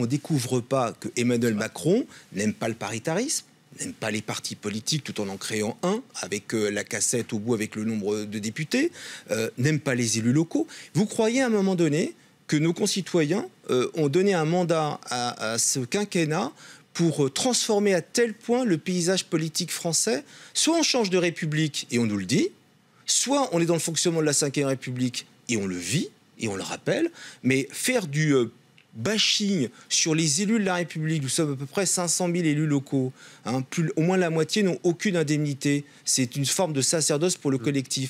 on ne découvre pas que Emmanuel Macron n'aime pas le paritarisme n'aime pas les partis politiques tout en en créant un, avec euh, la cassette au bout avec le nombre de députés, euh, n'aime pas les élus locaux. Vous croyez à un moment donné que nos concitoyens euh, ont donné un mandat à, ce quinquennat pour transformer à tel point le paysage politique français, soit on change de République et on nous le dit, soit on est dans le fonctionnement de la Ve République et on le vit et on le rappelle, mais faire du bashing sur les élus de la République, nous sommes à peu près 500 000 élus locaux, hein. au moins la moitié n'ont aucune indemnité. C'est une forme de sacerdoce pour le collectif.